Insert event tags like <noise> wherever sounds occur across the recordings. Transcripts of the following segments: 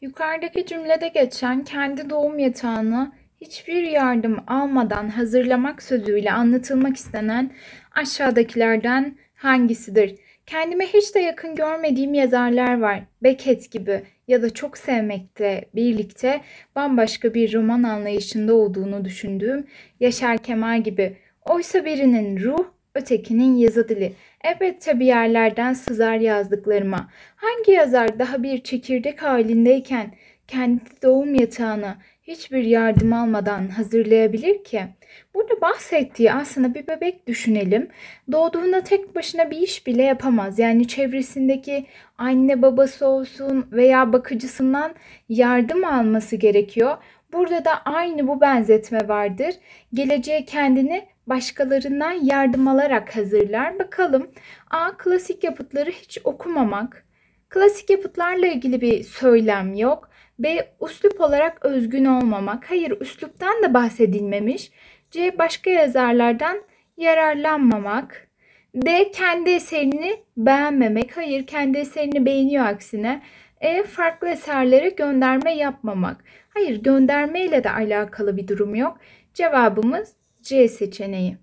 Yukarıdaki cümlede geçen kendi doğum yatağını hiçbir yardım almadan hazırlamak sözüyle anlatılmak istenen aşağıdakilerden hangisidir? Kendime hiç de yakın görmediğim yazarlar var. Beckett gibi ya da çok sevmekte birlikte bambaşka bir roman anlayışında olduğunu düşündüğüm Yaşar Kemal gibi. Oysa birinin ruh, ötekinin yazı dili. Elbette bir yerlerden sızar yazdıklarıma. Hangi yazar daha bir çekirdek halindeyken kendi doğum yatağını hiçbir yardım almadan hazırlayabilir ki? Burada bahsettiği aslında bir bebek düşünelim. Doğduğunda tek başına bir iş bile yapamaz. Yani çevresindeki anne babası olsun veya bakıcısından yardım alması gerekiyor. Burada da aynı bu benzetme vardır. Geleceğe kendini başkalarından yardım alarak hazırlar. Bakalım A. Klasik yapıtları hiç okumamak. Klasik yapıtlarla ilgili bir söylem yok. B. Üslup olarak özgün olmamak. Hayır üsluptan da bahsedilmemiş. C. Başka yazarlardan yararlanmamak. D. Kendi eserini beğenmemek. Hayır kendi eserini beğeniyor aksine. E farklı eserlere gönderme yapmamak. Hayır gönderme ile de alakalı bir durum yok. Cevabımız C seçeneği.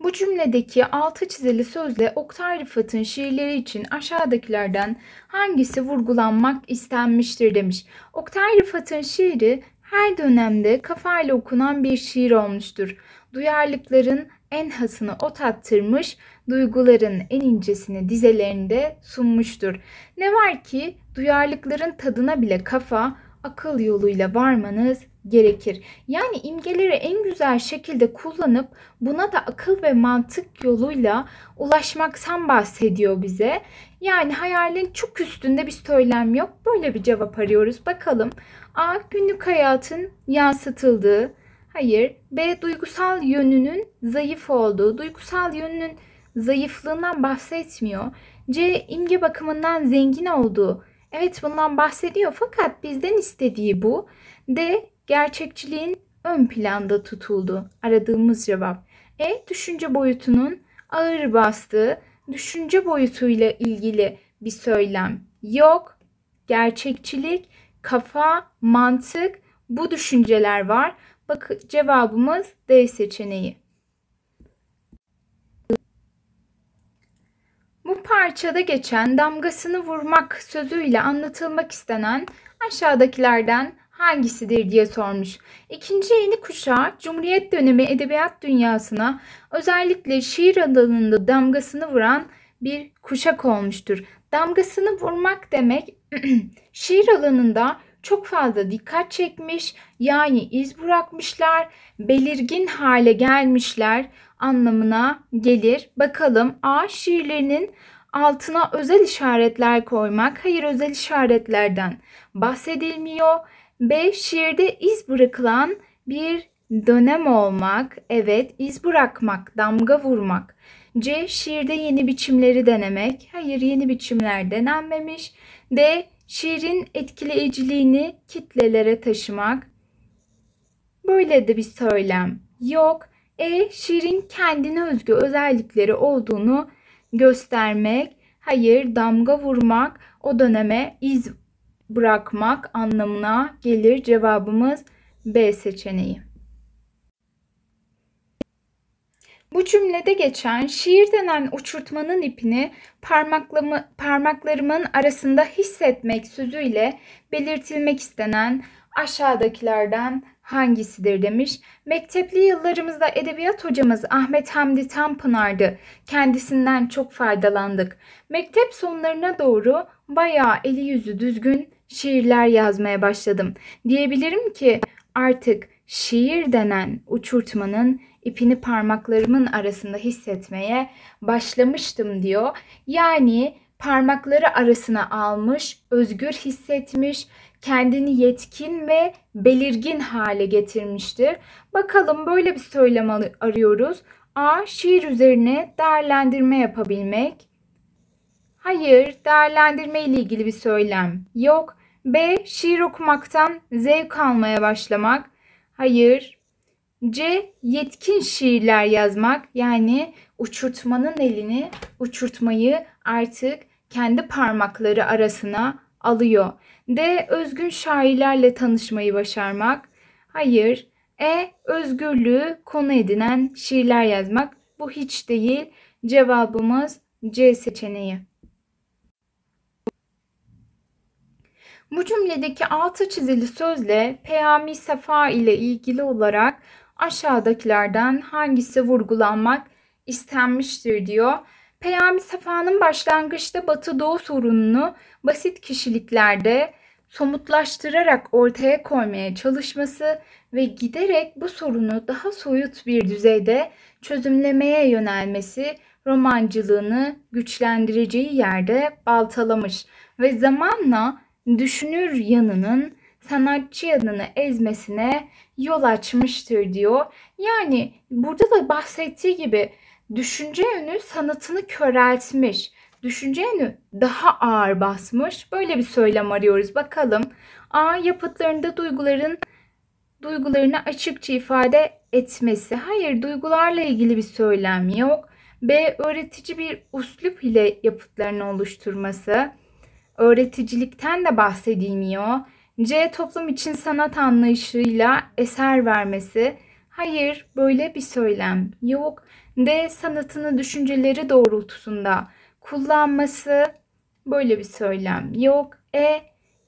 Bu cümledeki altı çizili sözle Oktay Rıfat'ın şiirleri için aşağıdakilerden hangisi vurgulanmak istenmiştir demiş. Oktay Rıfat'ın şiiri her dönemde kafayla okunan bir şiir olmuştur. Duyarlılıkların en hasını o tattırmış, duyguların en incesini dizelerinde sunmuştur. Ne var ki duyarlılıkların tadına bile kafa, akıl yoluyla varmanız gerekir. Yani imgeleri en güzel şekilde kullanıp buna da akıl ve mantık yoluyla ulaşmaktan bahsediyor bize. Yani hayalin çok üstünde bir söylem yok. Böyle bir cevap arıyoruz. Bakalım A günlük hayatın yansıtıldığı Hayır. B duygusal yönünün zayıf olduğu, duygusal yönünün zayıflığından bahsetmiyor. C imge bakımından zengin olduğu. Evet bundan bahsediyor fakat bizden istediği bu. D gerçekçiliğin ön planda tutuldu. Aradığımız cevap. E düşünce boyutunun ağır bastığı, düşünce boyutuyla ilgili bir söylem yok. Gerçekçilik, kafa, mantık bu düşünceler var. Bak, cevabımız D seçeneği. Bu parçada geçen damgasını vurmak sözüyle anlatılmak istenen aşağıdakilerden hangisidir diye sormuş. İkinci yeni kuşak Cumhuriyet dönemi edebiyat dünyasına özellikle şiir alanında damgasını vuran bir kuşak olmuştur. Damgasını vurmak demek <clears throat> şiir alanında çok fazla dikkat çekmiş yani iz bırakmışlar, belirgin hale gelmişler anlamına gelir. Bakalım A şiirlerinin altına özel işaretler koymak. Hayır özel işaretlerden bahsedilmiyor. B şiirde iz bırakılan bir dönem olmak. Evet iz bırakmak, damga vurmak. C şiirde yeni biçimleri denemek. Hayır yeni biçimler denenmemiş. D şiirin etkileyiciliğini kitlelere taşımak. Böyle de bir söylem yok. E şiirin kendine özgü özellikleri olduğunu göstermek. Hayır damga vurmak o döneme iz bırakmak anlamına gelir cevabımız B seçeneği. Bu cümlede geçen şiir denen uçurtmanın ipini parmaklarımın arasında hissetmek sözüyle belirtilmek istenen aşağıdakilerden hangisidir demiş. Mektepli yıllarımızda edebiyat hocamız Ahmet Hamdi Tanpınar'dı. Kendisinden çok faydalandık. Mektep sonlarına doğru bayağı eli yüzü düzgün şiirler yazmaya başladım. Diyebilirim ki artık şiir denen uçurtmanın ipini parmaklarımın arasında hissetmeye başlamıştım diyor. Yani parmakları arasına almış, özgür hissetmiş, kendini yetkin ve belirgin hale getirmiştir. Bakalım böyle bir söylem arıyoruz. A. Şiir üzerine değerlendirme yapabilmek. Hayır, değerlendirme ile ilgili bir söylem yok. B. Şiir okumaktan zevk almaya başlamak. Hayır, C. Yetkin şiirler yazmak yani uçurtmanın elini uçurtmayı artık kendi parmakları arasına alıyor. D. Özgün şairlerle tanışmayı başarmak. Hayır. E. Özgürlüğü konu edinen şiirler yazmak. Bu hiç değil. Cevabımız C seçeneği. Bu cümledeki altı çizili sözle Peyami Sefa ile ilgili olarak aşağıdakilerden hangisi vurgulanmak istenmiştir diyor. Peyami Safa'nın başlangıçta Batı Doğu sorununu basit kişiliklerde somutlaştırarak ortaya koymaya çalışması ve giderek bu sorunu daha soyut bir düzeyde çözümlemeye yönelmesi romancılığını güçlendireceği yerde baltalamış ve zamanla düşünür yanının sanatçı yanını ezmesine yol açmıştır diyor. Yani burada da bahsettiği gibi düşünce yönü sanatını köreltmiş. Düşünce yönü daha ağır basmış. Böyle bir söylem arıyoruz. Bakalım A yapıtlarında duyguların duygularını açıkça ifade etmesi. Hayır duygularla ilgili bir söylem yok. B öğretici bir uslup ile yapıtlarını oluşturması öğreticilikten de bahsedilmiyor. C toplum için sanat anlayışıyla eser vermesi. Hayır, böyle bir söylem yok. D sanatını düşünceleri doğrultusunda kullanması. Böyle bir söylem yok. E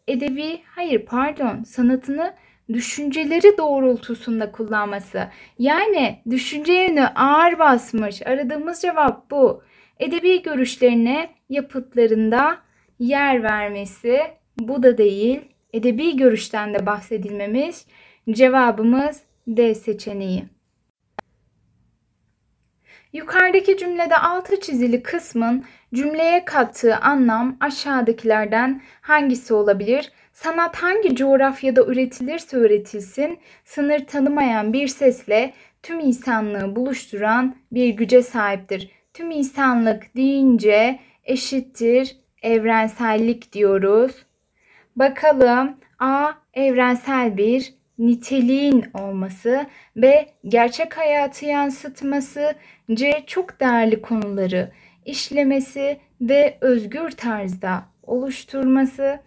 edebi, hayır pardon, sanatını düşünceleri doğrultusunda kullanması. Yani düşünce yönü ağır basmış. Aradığımız cevap bu. Edebi görüşlerine yapıtlarında yer vermesi bu da değil. Edebi görüşten de bahsedilmemiş. Cevabımız D seçeneği. Yukarıdaki cümlede altı çizili kısmın cümleye kattığı anlam aşağıdakilerden hangisi olabilir? Sanat hangi coğrafyada üretilirse üretilsin, sınır tanımayan bir sesle tüm insanlığı buluşturan bir güce sahiptir. Tüm insanlık deyince eşittir evrensellik diyoruz. Bakalım A evrensel bir niteliğin olması B gerçek hayatı yansıtması, C çok değerli konuları işlemesi, D özgür tarzda oluşturması,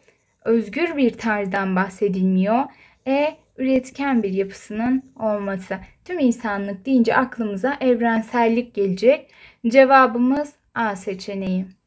özgür bir tarzdan bahsedilmiyor. E üretken bir yapısının olması. Tüm insanlık deyince aklımıza evrensellik gelecek. Cevabımız A seçeneği.